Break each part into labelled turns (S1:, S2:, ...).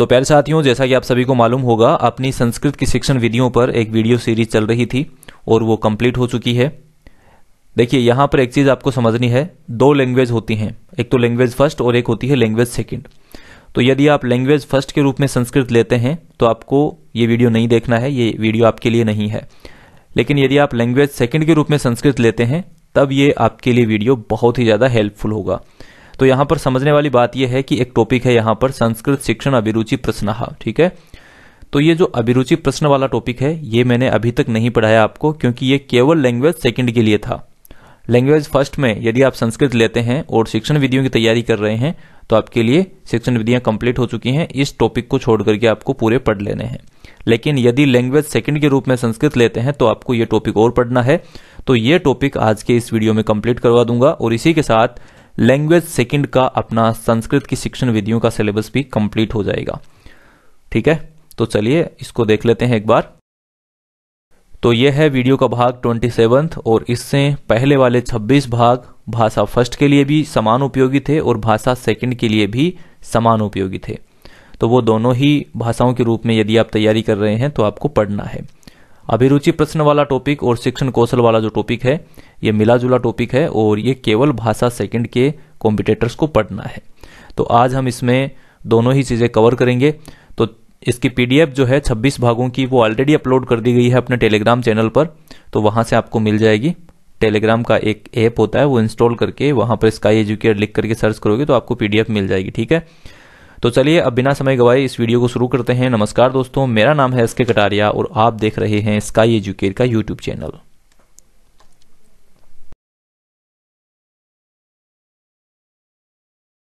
S1: तो प्यारे साथियों जैसा कि आप सभी को मालूम होगा अपनी संस्कृत की शिक्षण विधियों पर एक वीडियो सीरीज चल रही थी और वो कंप्लीट हो चुकी है देखिए यहां पर एक चीज़ आपको समझनी है दो लैंग्वेज होती हैं एक तो लैंग्वेज फर्स्ट और एक होती है लैंग्वेज सेकेंड तो यदि आप लैंग्वेज फर्स्ट के रूप में संस्कृत लेते हैं तो आपको ये वीडियो नहीं देखना है ये वीडियो आपके लिए नहीं है लेकिन यदि आप लैंग्वेज सेकेंड के रूप में संस्कृत लेते हैं तब ये आपके लिए वीडियो बहुत ही ज़्यादा हेल्पफुल होगा तो यहां पर समझने वाली बात यह है कि एक टॉपिक है यहां पर संस्कृत शिक्षण अभिरुचि प्रश्न हाँ, ठीक है तो ये जो अभिरुचि प्रश्न वाला टॉपिक है ये मैंने अभी तक नहीं पढ़ाया आपको क्योंकि ये केवल लैंग्वेज सेकंड के लिए था लैंग्वेज फर्स्ट में यदि आप संस्कृत लेते हैं और शिक्षण विधियों की तैयारी कर रहे हैं तो आपके लिए शिक्षण विधियां कंप्लीट हो चुकी हैं इस टॉपिक को छोड़ करके आपको पूरे पढ़ लेने हैं लेकिन यदि लैंग्वेज सेकंड के रूप में संस्कृत लेते हैं तो आपको ये टॉपिक और पढ़ना है तो ये टॉपिक आज के इस वीडियो में कंप्लीट करवा दूंगा और इसी के साथ लैंग्वेज सेकंड का अपना संस्कृत की शिक्षण विधियों का सिलेबस भी कंप्लीट हो जाएगा ठीक है तो चलिए इसको देख लेते हैं एक बार तो यह है वीडियो का भाग ट्वेंटी और इससे पहले वाले 26 भाग भाषा फर्स्ट के लिए भी समान उपयोगी थे और भाषा सेकंड के लिए भी समान उपयोगी थे तो वो दोनों ही भाषाओं के रूप में यदि आप तैयारी कर रहे हैं तो आपको पढ़ना है अभिरुचि प्रश्न वाला टॉपिक और शिक्षण कौशल वाला जो टॉपिक है ये मिला जुला टॉपिक है और ये केवल भाषा सेकंड के कॉम्पिटेटर्स को पढ़ना है तो आज हम इसमें दोनों ही चीज़ें कवर करेंगे तो इसकी पीडीएफ जो है 26 भागों की वो ऑलरेडी अपलोड कर दी गई है अपने टेलीग्राम चैनल पर तो वहाँ से आपको मिल जाएगी टेलीग्राम का एक ऐप होता है वो इंस्टॉल करके वहाँ पर स्काई एजुकेट लिख करके सर्च करोगे तो आपको पीडीएफ मिल जाएगी ठीक है तो चलिए अब बिना समय गवाए इस वीडियो को शुरू करते हैं नमस्कार दोस्तों मेरा नाम है एस के कटारिया और आप देख रहे हैं स्काई एजुकेट का यूट्यूब चैनल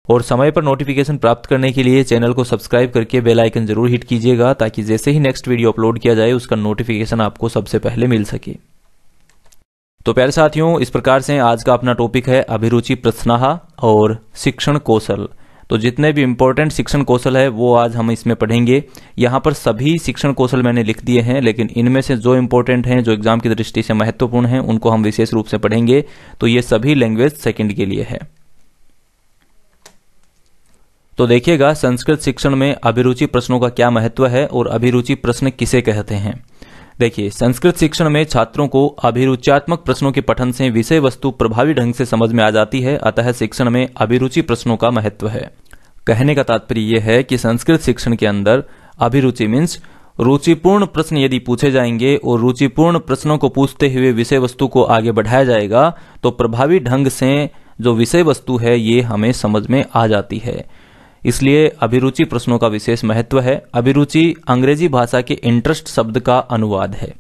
S1: और समय पर नोटिफिकेशन प्राप्त करने के लिए चैनल को सब्सक्राइब करके बेल आइकन जरूर हिट कीजिएगा ताकि जैसे ही नेक्स्ट वीडियो अपलोड किया जाए उसका नोटिफिकेशन आपको सबसे पहले मिल सके तो प्यारे साथियों इस प्रकार से आज का अपना टॉपिक है अभिरुचि प्रश्नाहा और शिक्षण कौशल तो जितने भी इम्पोर्टेंट शिक्षण कौशल है वो आज हम इसमें पढ़ेंगे यहाँ पर सभी शिक्षण कौशल मैंने लिख दिए हैं लेकिन इनमें से जो इम्पोर्टेंट हैं जो एग्जाम की दृष्टि से महत्वपूर्ण हैं उनको हम विशेष रूप से पढ़ेंगे तो ये सभी लैंग्वेज सेकंड के लिए है तो देखिएगा संस्कृत शिक्षण में अभिरुचि प्रश्नों का क्या महत्व है और अभिरुचि प्रश्न किसे कहते हैं देखिए संस्कृत शिक्षण में छात्रों को अभिरुचियात्मक प्रश्नों के पठन से विषय वस्तु प्रभावी ढंग से समझ में आ जाती है अतः शिक्षण में अभिरुचि प्रश्नों का महत्व है कहने का तात्पर्य यह है कि संस्कृत शिक्षण के अंदर अभिरुचि मीन्स रुचिपूर्ण प्रश्न यदि पूछे जाएंगे और रुचिपूर्ण प्रश्नों को पूछते हुए विषय वस्तु को आगे बढ़ाया जाएगा तो प्रभावी ढंग से जो विषय वस्तु है ये हमें समझ में आ जाती है इसलिए अभिरुचि प्रश्नों का विशेष महत्व है अभिरुचि अंग्रेजी भाषा के इंटरेस्ट शब्द का अनुवाद है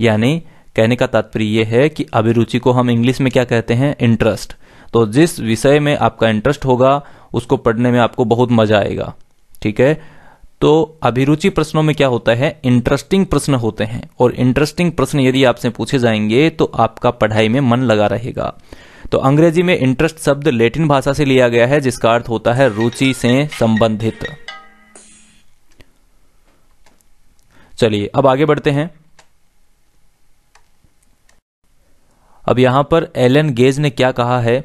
S1: यानी कहने का तात्पर्य यह है कि अभिरुचि को हम इंग्लिश में क्या कहते हैं इंटरेस्ट तो जिस विषय में आपका इंटरेस्ट होगा उसको पढ़ने में आपको बहुत मजा आएगा ठीक है तो अभिरुचि प्रश्नों में क्या होता है इंटरेस्टिंग प्रश्न होते हैं और इंटरेस्टिंग प्रश्न यदि आपसे पूछे जाएंगे तो आपका पढ़ाई में मन लगा रहेगा तो अंग्रेजी में इंटरेस्ट शब्द लेटिन भाषा से लिया गया है जिसका अर्थ होता है रुचि से संबंधित चलिए अब आगे बढ़ते हैं अब यहां पर एलन गेज ने क्या कहा है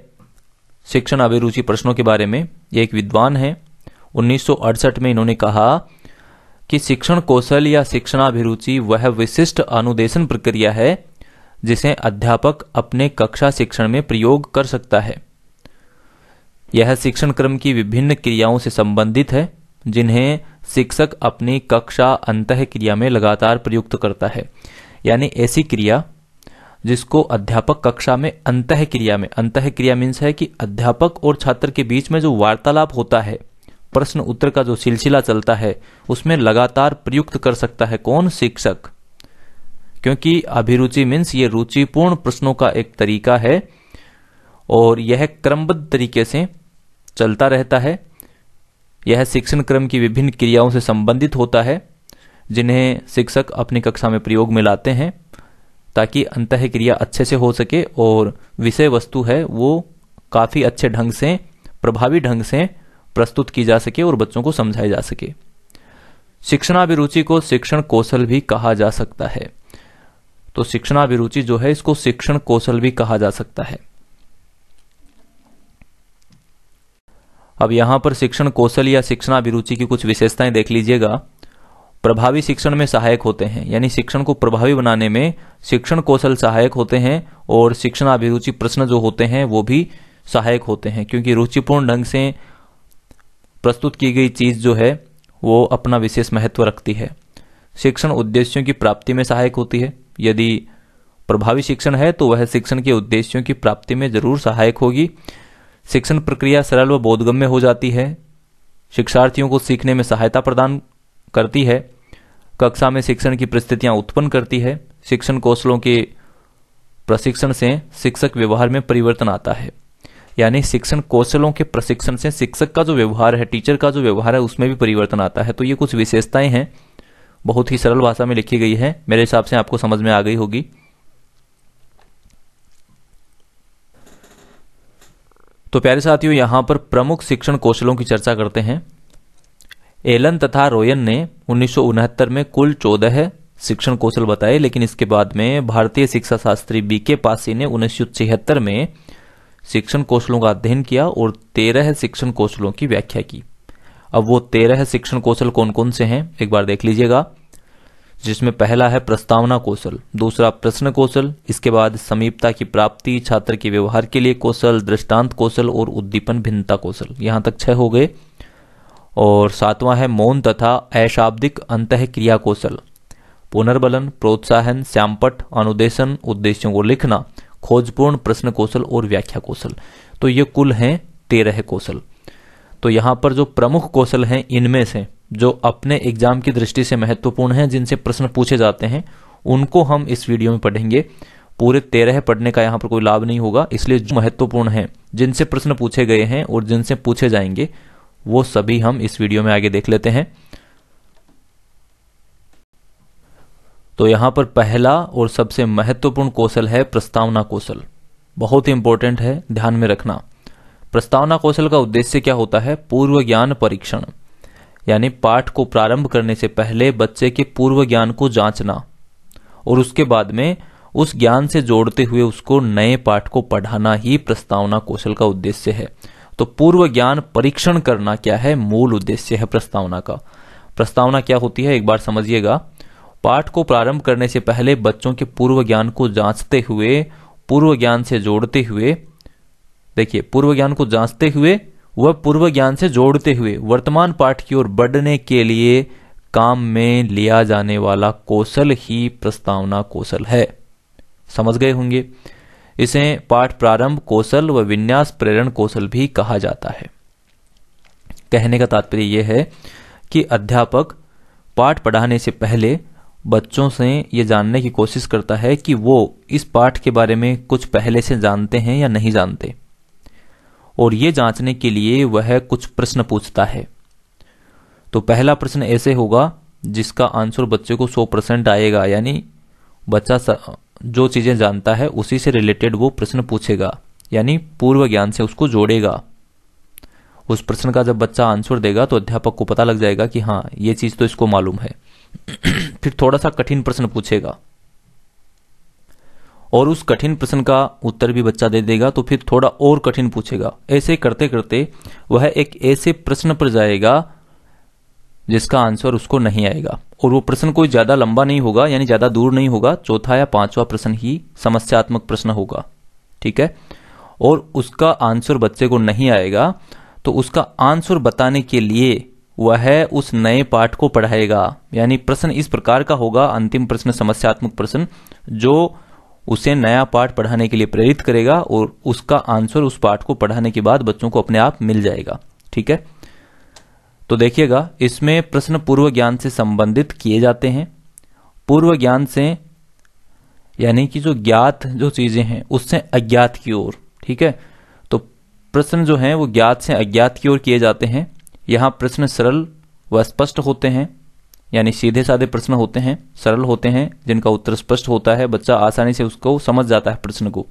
S1: शिक्षण अभिरुचि प्रश्नों के बारे में ये एक विद्वान है 1968 में इन्होंने कहा कि शिक्षण कौशल या शिक्षणाभिरुचि वह विशिष्ट अनुदेशन प्रक्रिया है जिसे अध्यापक अपने कक्षा शिक्षण में प्रयोग कर सकता है यह शिक्षण क्रम की विभिन्न क्रियाओं से संबंधित है जिन्हें शिक्षक अपनी कक्षा अंत क्रिया में लगातार प्रयुक्त करता है यानी ऐसी क्रिया जिसको अध्यापक कक्षा में अंत क्रिया में अंत क्रिया मीन्स है कि अध्यापक और छात्र के बीच में जो वार्तालाप होता है प्रश्न उत्तर का जो सिलसिला चलता है उसमें लगातार प्रयुक्त कर सकता है कौन शिक्षक क्योंकि अभिरुचि मीन्स ये रुचिपूर्ण प्रश्नों का एक तरीका है और यह क्रमबद्ध तरीके से चलता रहता है यह शिक्षण क्रम की विभिन्न क्रियाओं से संबंधित होता है जिन्हें शिक्षक अपनी कक्षा में प्रयोग में लाते हैं ताकि अंत क्रिया अच्छे से हो सके और विषय वस्तु है वो काफ़ी अच्छे ढंग से प्रभावी ढंग से प्रस्तुत की जा सके और बच्चों को समझाया जा सके शिक्षणाभिरुचि को शिक्षण कौशल भी कहा जा सकता है तो शिक्षणाभिरुचि जो है इसको शिक्षण कौशल भी कहा जा सकता है अब यहां पर शिक्षण कौशल या शिक्षण विरुचि की कुछ विशेषताएं देख लीजिएगा प्रभावी शिक्षण में सहायक होते हैं यानी शिक्षण को प्रभावी बनाने में शिक्षण कौशल सहायक होते हैं और शिक्षणाभिरुचि प्रश्न जो होते हैं वो भी सहायक होते हैं क्योंकि रुचिपूर्ण ढंग से प्रस्तुत की गई चीज जो है वो अपना विशेष महत्व रखती है शिक्षण उद्देश्यों की प्राप्ति में सहायक होती है यदि प्रभावी शिक्षण है तो वह शिक्षण के उद्देश्यों की प्राप्ति में जरूर सहायक होगी शिक्षण प्रक्रिया सरल व बोधगम्य हो जाती है शिक्षार्थियों को सीखने में सहायता प्रदान करती है कक्षा में शिक्षण की परिस्थितियां उत्पन्न करती है शिक्षण कौशलों के प्रशिक्षण से शिक्षक व्यवहार में परिवर्तन आता है यानी शिक्षण कौशलों के प्रशिक्षण से शिक्षक का जो व्यवहार है टीचर का जो व्यवहार है उसमें भी परिवर्तन आता है तो ये कुछ विशेषताएं हैं बहुत ही सरल भाषा में लिखी गई है मेरे हिसाब से आपको समझ में आ गई होगी तो प्यारे साथियों यहां पर प्रमुख शिक्षण कौशलों की चर्चा करते हैं एलन तथा रोयन ने उन्नीस में कुल चौदह शिक्षण कौशल बताए लेकिन इसके बाद में भारतीय शिक्षा शास्त्री बी के पासी ने उन्नीस में शिक्षण कौशलों का अध्ययन किया और तेरह शिक्षण कौशलों की व्याख्या की अब वो तेरह शिक्षण कौशल कौन कौन से हैं एक बार देख लीजिएगा जिसमें पहला है प्रस्तावना कौशल दूसरा प्रश्न कौशल इसके बाद समीपता की प्राप्ति छात्र के व्यवहार के लिए कौशल दृष्टांत कौशल और उद्दीपन भिन्नता कौशल यहां तक छह हो गए और सातवां है मौन तथा अशाब्दिक अंत क्रिया कौशल पुनर्बलन प्रोत्साहन श्यामपट अनुदेशन उद्देश्यों को लिखना खोजपूर्ण प्रश्न कौशल और व्याख्या कौशल तो ये कुल हैं तेरह कौशल तो यहाँ पर जो प्रमुख कौशल हैं इनमें से जो अपने एग्जाम की दृष्टि से महत्वपूर्ण हैं जिनसे प्रश्न पूछे जाते हैं उनको हम इस वीडियो में पढ़ेंगे पूरे तेरह पढ़ने का यहाँ पर कोई लाभ नहीं होगा इसलिए जो महत्वपूर्ण है जिनसे प्रश्न पूछे गए हैं और जिनसे पूछे जाएंगे वो सभी हम इस वीडियो में आगे देख लेते हैं तो यहां पर पहला और सबसे महत्वपूर्ण कौशल है प्रस्तावना कौशल बहुत इंपॉर्टेंट है ध्यान में रखना प्रस्तावना कौशल का उद्देश्य क्या होता है पूर्व ज्ञान परीक्षण यानी पाठ को प्रारंभ करने से पहले बच्चे के पूर्व ज्ञान को जांचना और उसके बाद में उस ज्ञान से जोड़ते हुए उसको नए पाठ को पढ़ाना ही प्रस्तावना कौशल का उद्देश्य है तो पूर्व ज्ञान परीक्षण करना क्या है मूल उद्देश्य है प्रस्तावना का प्रस्तावना क्या होती है एक बार समझिएगा पाठ को प्रारंभ करने से पहले बच्चों के पूर्व ज्ञान को जांचते हुए पूर्व ज्ञान से जोड़ते हुए देखिए पूर्व ज्ञान को जांचते हुए वह पूर्व ज्ञान से जोड़ते हुए वर्तमान पाठ की ओर बढ़ने के लिए काम में लिया जाने वाला कौशल ही प्रस्तावना कौशल है समझ गए होंगे इसे पाठ प्रारंभ कौशल व विन्यास प्रेरण कौशल भी कहा जाता है कहने का तात्पर्य यह है कि अध्यापक पाठ पढ़ाने से पहले बच्चों से ये जानने की कोशिश करता है कि वो इस पाठ के बारे में कुछ पहले से जानते हैं या नहीं जानते और ये जांचने के लिए वह कुछ प्रश्न पूछता है तो पहला प्रश्न ऐसे होगा जिसका आंसर बच्चे को 100 परसेंट आएगा यानी बच्चा जो चीज़ें जानता है उसी से रिलेटेड वो प्रश्न पूछेगा यानी पूर्व ज्ञान से उसको जोड़ेगा उस प्रश्न का जब बच्चा आंसर देगा तो अध्यापक को पता लग जाएगा कि हाँ ये चीज़ तो इसको मालूम है फिर थोड़ा सा कठिन प्रश्न पूछेगा और उस कठिन प्रश्न का उत्तर भी बच्चा दे देगा तो फिर थोड़ा और कठिन पूछेगा ऐसे करते करते वह एक ऐसे प्रश्न पर जाएगा जिसका आंसर उसको नहीं आएगा और वो प्रश्न कोई ज्यादा लंबा नहीं होगा यानी ज्यादा दूर नहीं होगा चौथा या पांचवा प्रश्न ही समस्यात्मक प्रश्न होगा ठीक है और उसका आंसर बच्चे को नहीं आएगा तो उसका आंसर बताने के लिए वह उस नए पाठ को पढ़ाएगा यानी प्रश्न इस प्रकार का होगा अंतिम प्रश्न समस्यात्मक प्रश्न जो उसे नया पाठ पढ़ाने के लिए प्रेरित करेगा और उसका आंसर उस पाठ को पढ़ाने के बाद बच्चों को अपने आप मिल जाएगा ठीक है तो देखिएगा इसमें प्रश्न पूर्व ज्ञान से संबंधित किए जाते हैं पूर्व ज्ञान से यानी कि जो ज्ञात जो चीजें हैं उससे अज्ञात की ओर ठीक है तो प्रश्न जो हैं वो ज्ञात से अज्ञात की ओर किए जाते हैं यहां प्रश्न सरल व स्पष्ट होते हैं यानी सीधे साधे प्रश्न होते हैं सरल होते हैं जिनका उत्तर स्पष्ट होता है बच्चा आसानी से उसको समझ जाता है प्रश्न को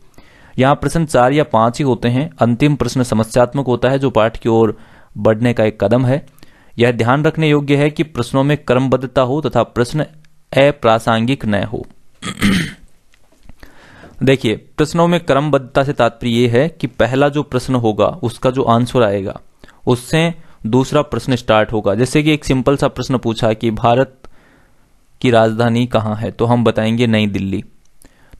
S1: यहाँ प्रश्न चार या पांच ही होते हैं अंतिम प्रश्न समस्यात्मक होता है जो पाठ की ओर बढ़ने का एक कदम है यह ध्यान रखने योग्य है कि प्रश्नों में क्रमबद्धता हो तथा प्रश्न अप्रासंगिक न हो देखिए प्रश्नों में क्रमबद्धता से तात्पर्य यह है कि पहला जो प्रश्न होगा उसका जो आंसर आएगा उससे दूसरा प्रश्न स्टार्ट होगा जैसे कि एक सिंपल सा प्रश्न पूछा कि भारत की राजधानी कहाँ है तो हम बताएंगे नई दिल्ली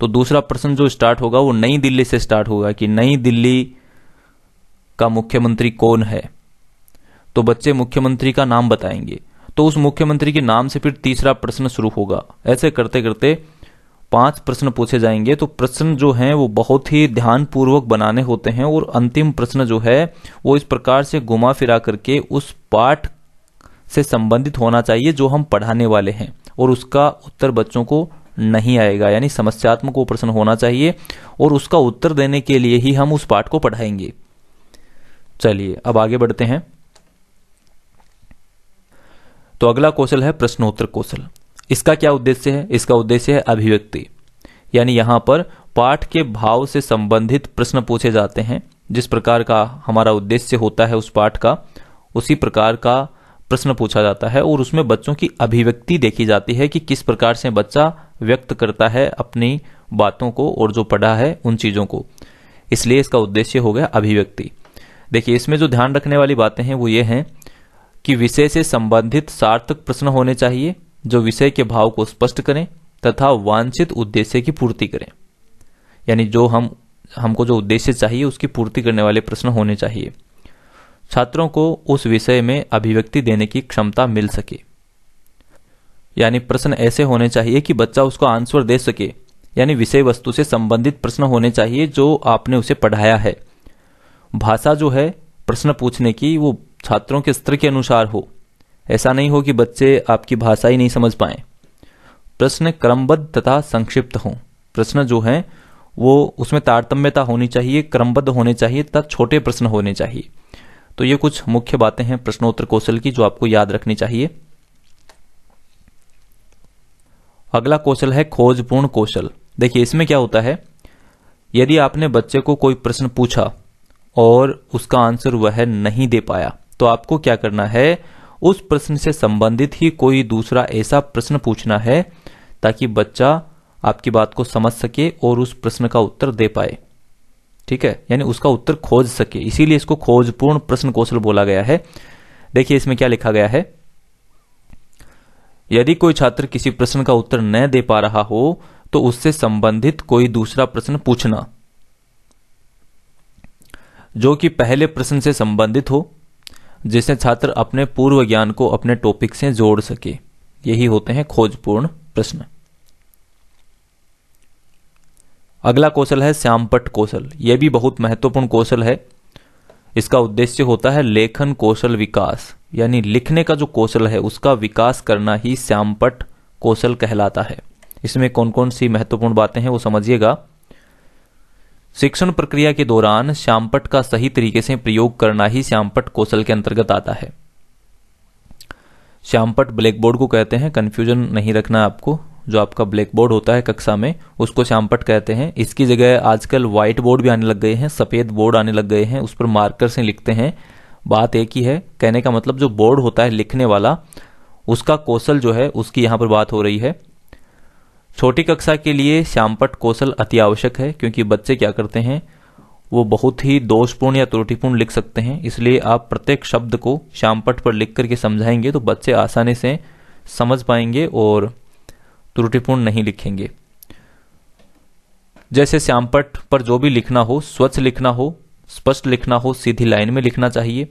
S1: तो दूसरा प्रश्न जो स्टार्ट होगा वो नई दिल्ली से स्टार्ट होगा कि नई दिल्ली का मुख्यमंत्री कौन है तो बच्चे मुख्यमंत्री का नाम बताएंगे तो उस मुख्यमंत्री के नाम से फिर तीसरा प्रश्न शुरू होगा ऐसे करते करते पांच प्रश्न पूछे जाएंगे तो प्रश्न जो हैं वो बहुत ही ध्यानपूर्वक बनाने होते हैं और अंतिम प्रश्न जो है वो इस प्रकार से घुमा फिरा करके उस पाठ से संबंधित होना चाहिए जो हम पढ़ाने वाले हैं और उसका उत्तर बच्चों को नहीं आएगा यानी समस्यात्मक वो प्रश्न होना चाहिए और उसका उत्तर देने के लिए ही हम उस पाठ को पढ़ाएंगे चलिए अब आगे बढ़ते हैं तो अगला कौशल है प्रश्नोत्तर कौशल इसका क्या उद्देश्य है इसका उद्देश्य है अभिव्यक्ति यानी यहां पर पाठ के भाव से संबंधित प्रश्न पूछे जाते हैं जिस प्रकार का हमारा उद्देश्य होता है उस पाठ का उसी प्रकार का प्रश्न पूछा जाता है और उसमें बच्चों की अभिव्यक्ति देखी जाती है कि किस प्रकार से बच्चा व्यक्त करता है अपनी बातों को और जो पढ़ा है उन चीज़ों को इसलिए इसका उद्देश्य हो गया अभिव्यक्ति देखिए इसमें जो ध्यान रखने वाली बातें हैं वो ये हैं कि विषय से संबंधित सार्थक प्रश्न होने चाहिए जो विषय के भाव को स्पष्ट करें तथा वांछित उद्देश्य की पूर्ति करें यानी जो हम हमको जो उद्देश्य चाहिए उसकी पूर्ति करने वाले प्रश्न होने चाहिए छात्रों को उस विषय में अभिव्यक्ति देने की क्षमता मिल सके यानी प्रश्न ऐसे होने चाहिए कि बच्चा उसको आंसर दे सके यानी विषय वस्तु से संबंधित प्रश्न होने चाहिए जो आपने उसे पढ़ाया है भाषा जो है प्रश्न पूछने की वो छात्रों के स्तर के अनुसार हो ऐसा नहीं हो कि बच्चे आपकी भाषा ही नहीं समझ पाए प्रश्न क्रमबद्ध तथा संक्षिप्त हों प्रश्न जो है वो उसमें तारतम्यता होनी चाहिए क्रमबद्ध होने चाहिए तथा छोटे प्रश्न होने चाहिए तो ये कुछ मुख्य बातें हैं प्रश्नोत्तर कौशल की जो आपको याद रखनी चाहिए अगला कौशल है खोजपूर्ण कौशल देखिए इसमें क्या होता है यदि आपने बच्चे को कोई प्रश्न पूछा और उसका आंसर वह नहीं दे पाया तो आपको क्या करना है उस प्रश्न से संबंधित ही कोई दूसरा ऐसा प्रश्न पूछना है ताकि बच्चा आपकी बात को समझ सके और उस प्रश्न का उत्तर दे पाए ठीक है यानी उसका उत्तर खोज सके इसीलिए इसको खोजपूर्ण प्रश्न कौशल बोला गया है देखिए इसमें क्या लिखा गया है यदि कोई छात्र किसी प्रश्न का उत्तर न दे पा रहा हो तो उससे संबंधित कोई दूसरा प्रश्न पूछना जो कि पहले प्रश्न से संबंधित हो जिससे छात्र अपने पूर्व ज्ञान को अपने टॉपिक से जोड़ सके यही होते हैं खोजपूर्ण प्रश्न अगला कौशल है श्यामपट कौशल यह भी बहुत महत्वपूर्ण कौशल है इसका उद्देश्य होता है लेखन कौशल विकास यानी लिखने का जो कौशल है उसका विकास करना ही श्यामपट कौशल कहलाता है इसमें कौन कौन सी महत्वपूर्ण बातें हैं वो समझिएगा शिक्षण प्रक्रिया के दौरान श्यामपट का सही तरीके से प्रयोग करना ही श्यामपट कौशल के अंतर्गत आता है श्यामपट ब्लैक बोर्ड को कहते हैं कन्फ्यूजन नहीं रखना आपको जो आपका ब्लैक बोर्ड होता है कक्षा में उसको श्यामपट कहते हैं इसकी जगह आजकल व्हाइट बोर्ड भी आने लग गए हैं सफ़ेद बोर्ड आने लग गए हैं उस पर मार्कर से लिखते हैं बात एक ही है कहने का मतलब जो बोर्ड होता है लिखने वाला उसका कौशल जो है उसकी यहां पर बात हो रही है छोटी कक्षा के लिए श्यामपट कौशल अति आवश्यक है क्योंकि बच्चे क्या करते हैं वो बहुत ही दोषपूर्ण या त्रुटिपूर्ण लिख सकते हैं इसलिए आप प्रत्येक शब्द को श्यामपट पर लिख करके समझाएंगे तो बच्चे आसानी से समझ पाएंगे और त्रुटिपूर्ण नहीं लिखेंगे जैसे श्यामपट पर जो भी लिखना हो स्वच्छ लिखना हो स्पष्ट लिखना हो सीधी लाइन में लिखना चाहिए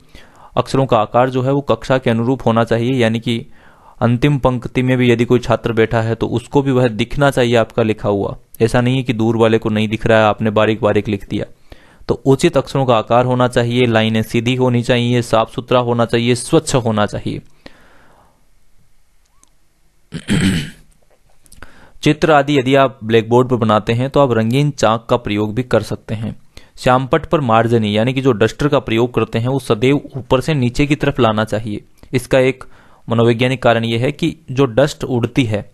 S1: अक्षरों का आकार जो है वो कक्षा के अनुरूप होना चाहिए यानी कि अंतिम पंक्ति में भी यदि कोई छात्र बैठा है तो उसको भी वह दिखना चाहिए आपका लिखा हुआ ऐसा नहीं है कि दूर वाले को नहीं दिख रहा है आपने बारीक बारीक लिख दिया तो उचित अक्षरों का आकार होना चाहिए लाइनें सीधी होनी चाहिए साफ सुथरा होना चाहिए स्वच्छ होना चाहिए चित्र आदि यदि आप ब्लैक बोर्ड पर बनाते हैं तो आप रंगीन चाक का प्रयोग भी कर सकते हैं श्यामपट पर मार्जनी यानी कि जो डस्टर का प्रयोग करते हैं वो सदैव ऊपर से नीचे की तरफ लाना चाहिए इसका एक मनोवैज्ञानिक कारण यह है कि जो डस्ट उड़ती है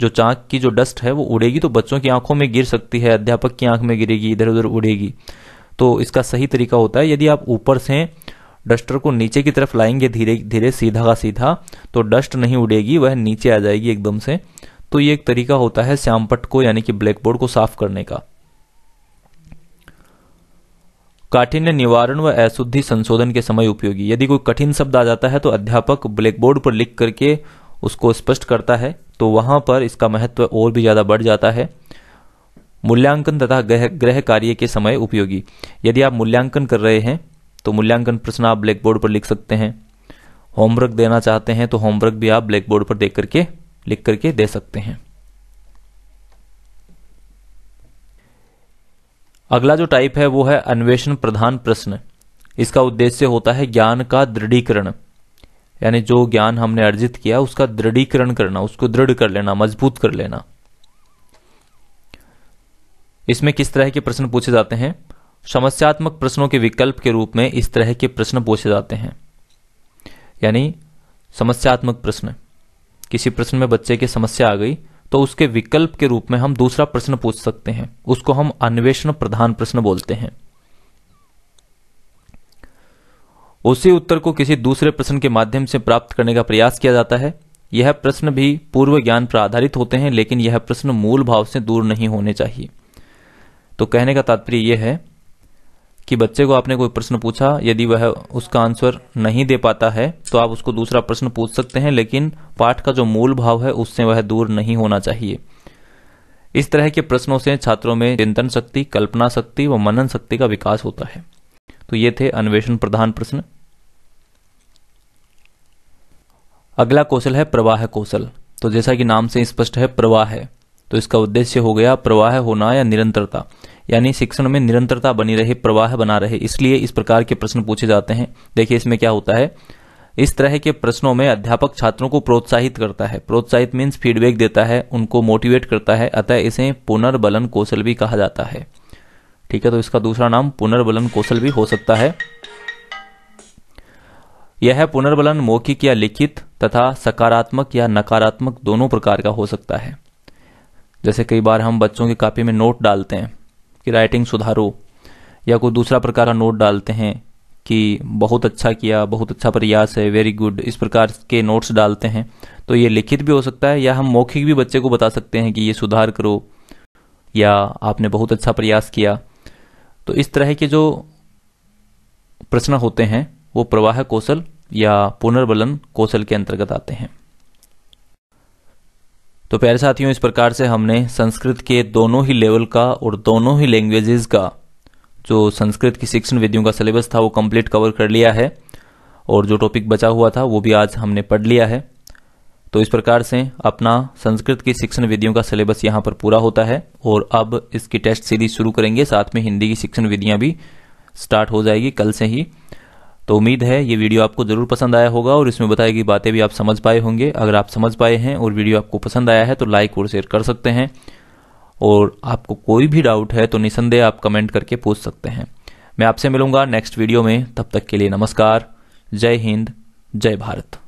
S1: जो चाक की जो डस्ट है वो उड़ेगी तो बच्चों की आंखों में गिर सकती है अध्यापक की आंख में गिरेगी इधर उधर उड़ेगी तो इसका सही तरीका होता है यदि आप ऊपर से डस्टर को नीचे की तरफ लाएंगे धीरे धीरे सीधा का सीधा तो डस्ट नहीं उड़ेगी वह नीचे आ जाएगी एकदम से तो ये एक तरीका होता है श्यामपट को यानी कि ब्लैक बोर्ड को साफ करने का काठिन्य निवारण व अशुद्धि संशोधन के समय उपयोगी यदि कोई कठिन शब्द आ जाता है तो अध्यापक ब्लैक बोर्ड पर लिख करके उसको स्पष्ट करता है तो वहां पर इसका महत्व और भी ज़्यादा बढ़ जाता है मूल्यांकन तथा गृह ग्रह कार्य के समय उपयोगी यदि आप मूल्यांकन कर रहे हैं तो मूल्यांकन प्रश्न आप ब्लैक बोर्ड पर लिख सकते हैं होमवर्क देना चाहते हैं तो होमवर्क भी आप ब्लैक बोर्ड पर देख करके लिख करके दे सकते हैं अगला जो टाइप है वो है अन्वेषण प्रधान प्रश्न इसका उद्देश्य होता है ज्ञान का दृढ़ीकरण यानी जो ज्ञान हमने अर्जित किया उसका दृढ़ीकरण करना उसको दृढ़ कर लेना मजबूत कर लेना इसमें किस तरह के प्रश्न पूछे जाते हैं समस्यात्मक प्रश्नों के विकल्प के रूप में इस तरह के प्रश्न पूछे जाते हैं यानी समस्यात्मक प्रश्न किसी प्रश्न में बच्चे की समस्या आ गई तो उसके विकल्प के रूप में हम दूसरा प्रश्न पूछ सकते हैं उसको हम अन्वेषण प्रधान प्रश्न बोलते हैं उसी उत्तर को किसी दूसरे प्रश्न के माध्यम से प्राप्त करने का प्रयास किया जाता है यह प्रश्न भी पूर्व ज्ञान पर आधारित होते हैं लेकिन यह प्रश्न मूल भाव से दूर नहीं होने चाहिए तो कहने का तात्पर्य यह है कि बच्चे को आपने कोई प्रश्न पूछा यदि वह उसका आंसर नहीं दे पाता है तो आप उसको दूसरा प्रश्न पूछ सकते हैं लेकिन पाठ का जो मूल भाव है उससे वह दूर नहीं होना चाहिए इस तरह के प्रश्नों से छात्रों में चिंतन शक्ति कल्पना शक्ति व मनन शक्ति का विकास होता है तो ये थे अन्वेषण प्रधान प्रश्न अगला कौशल है प्रवाह कौशल तो जैसा कि नाम से स्पष्ट है प्रवाह है तो इसका उद्देश्य हो गया प्रवाह होना या निरंतरता यानी शिक्षण में निरंतरता बनी रहे प्रवाह बना रहे इसलिए इस प्रकार के प्रश्न पूछे जाते हैं देखिए इसमें क्या होता है इस तरह के प्रश्नों में अध्यापक छात्रों को प्रोत्साहित करता है प्रोत्साहित मीन्स फीडबैक देता है उनको मोटिवेट करता है अतः इसे पुनर्बलन कौशल भी कहा जाता है ठीक है तो इसका दूसरा नाम पुनर्बलन कौशल भी हो सकता है यह पुनर्बलन मौखिक या लिखित तथा सकारात्मक या नकारात्मक दोनों प्रकार का हो सकता है जैसे कई बार हम बच्चों की कापी में नोट डालते हैं कि राइटिंग सुधारो या कोई दूसरा प्रकार का नोट डालते हैं कि बहुत अच्छा किया बहुत अच्छा प्रयास है वेरी गुड इस प्रकार के नोट्स डालते हैं तो ये लिखित भी हो सकता है या हम मौखिक भी बच्चे को बता सकते हैं कि ये सुधार करो या आपने बहुत अच्छा प्रयास किया तो इस तरह के जो प्रश्न होते हैं वो प्रवाह कौशल या पुनर्बलन कौशल के अंतर्गत आते हैं तो प्यारे साथियों इस प्रकार से हमने संस्कृत के दोनों ही लेवल का और दोनों ही लैंग्वेजेस का जो संस्कृत की शिक्षण विधियों का सिलेबस था वो कंप्लीट कवर कर लिया है और जो टॉपिक बचा हुआ था वो भी आज हमने पढ़ लिया है तो इस प्रकार से अपना संस्कृत की शिक्षण विधियों का सिलेबस यहाँ पर पूरा होता है और अब इसकी टेस्ट सीरीज शुरू करेंगे साथ में हिंदी की शिक्षण विधियाँ भी स्टार्ट हो जाएगी कल से ही तो उम्मीद है ये वीडियो आपको ज़रूर पसंद आया होगा और इसमें बताई गई बातें भी आप समझ पाए होंगे अगर आप समझ पाए हैं और वीडियो आपको पसंद आया है तो लाइक और शेयर कर सकते हैं और आपको कोई भी डाउट है तो निसंदेह आप कमेंट करके पूछ सकते हैं मैं आपसे मिलूंगा नेक्स्ट वीडियो में तब तक के लिए नमस्कार जय हिंद जय भारत